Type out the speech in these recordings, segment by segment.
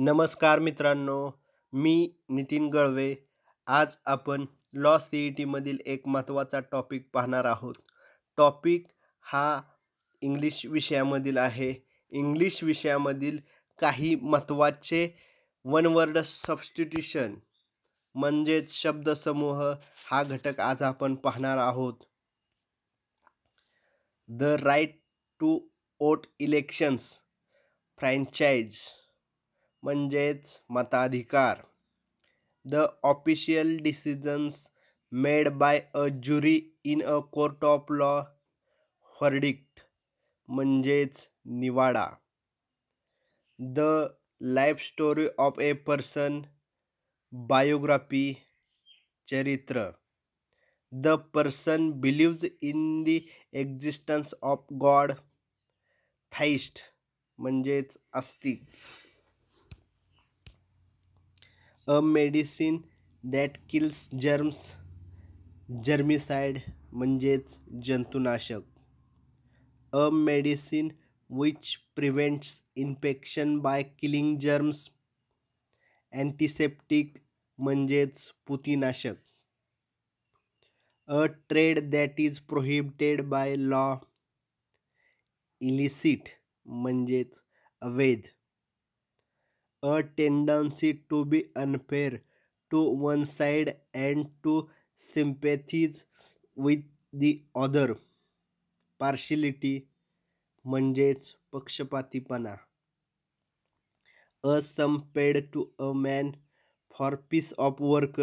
नमस्कार मित्रांनो मी नितीन गळवे आज आपण लॉ सी ई e टीमधील एक महत्त्वाचा टॉपिक पाहणार आहोत टॉपिक हा इंग्लिश विषयामधील आहे इंग्लिश विषयामधील काही महत्त्वाचे वन वर्ड सबस्टिट्युशन म्हणजेच शब्दसमूह हा घटक आज आपण पाहणार आहोत the right to vote elections franchise म्हणजेच मताधिकार the official decisions made by a jury in a court of law verdict म्हणजेच निवाडा the life story of a person biography चरित्र the person believes in the existence of God theist म्हणजेच अस्तिक a medicine that kills germs germicide manjets jantunashak a medicine which prevents infection by killing germs antiseptic manjets putinashak a trade that is prohibited by law illicit manjets avaid a tendency to be unfair to one side and to sympathise with the other partiality म्हणजेच पक्षपातीपणा a sum paid to a man for piece of work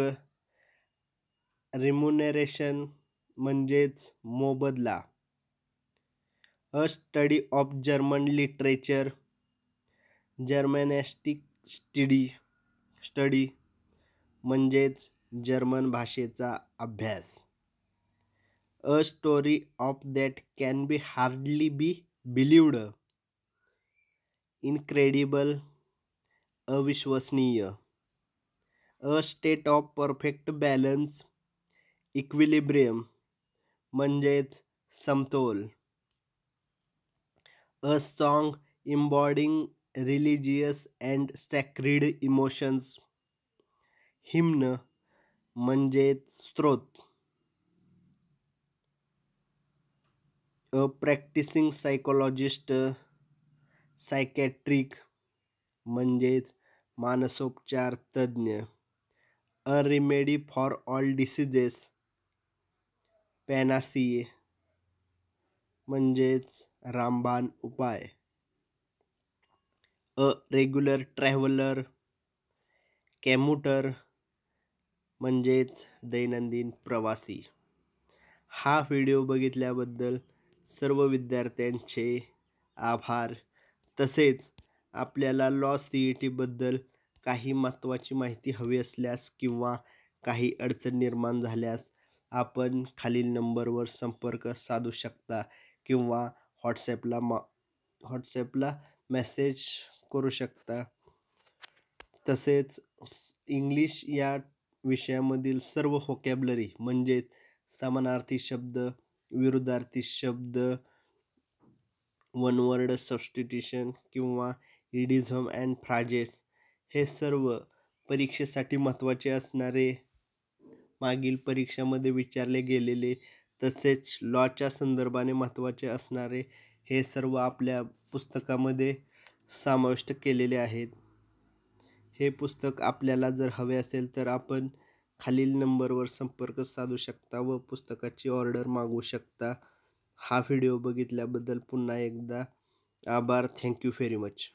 remuneration म्हणजेच मोबदला a study of German literature germanistic study study म्हणजेच German भाषेचा अभ्यास a story of that can be hardly be believed incredible अविश्वसनीय a state of perfect balance equilibrium म्हणजेच समतोल a song embodying religious and सॅक्रिड emotions hymn म्हणजेच स्त्रोत a practising psychologist psychiatric म्हणजेच मानसोपचार तज्ज्ञ a remedy for all diseases panacea म्हणजेच रामबान उपाय अ रेग्युलर ट्रॅव्हलर कॅम्युटर म्हणजेच दैनंदिन प्रवासी हा व्हिडिओ बघितल्याबद्दल सर्व विद्यार्थ्यांचे आभार तसेच आपल्याला लॉ सी ई टीबद्दल काही महत्त्वाची माहिती हवी असल्यास किंवा काही अडचण निर्माण झाल्यास आपण खालील नंबरवर संपर्क साधू शकता किंवा व्हॉट्सॲपला मा व्हॉट्सॲपला मेसेज करू शकता तसेच इंग्लिश या विषयामधील सर्व होकॅबलरी म्हणजे समानार्थी शब्द विरुद्धार्थी शब्द वनवर्ड सबस्टिट्युशन किंवा इडिझम अँड फ्राजेस हे सर्व परीक्षेसाठी महत्त्वाचे असणारे मागील परीक्षामध्ये विचारले गेलेले तसेच लॉच्या संदर्भाने महत्त्वाचे असणारे हे सर्व आपल्या पुस्तकामध्ये समाविष्ट केलेले आहेत हे पुस्तक आपल्याला जर हवे असेल तर आपण खालील नंबरवर संपर्क साधू शकता व पुस्तकाची ऑर्डर मागू शकता हा व्हिडिओ बघितल्याबद्दल पुन्हा एकदा आभार थँक्यू व्हेरी मच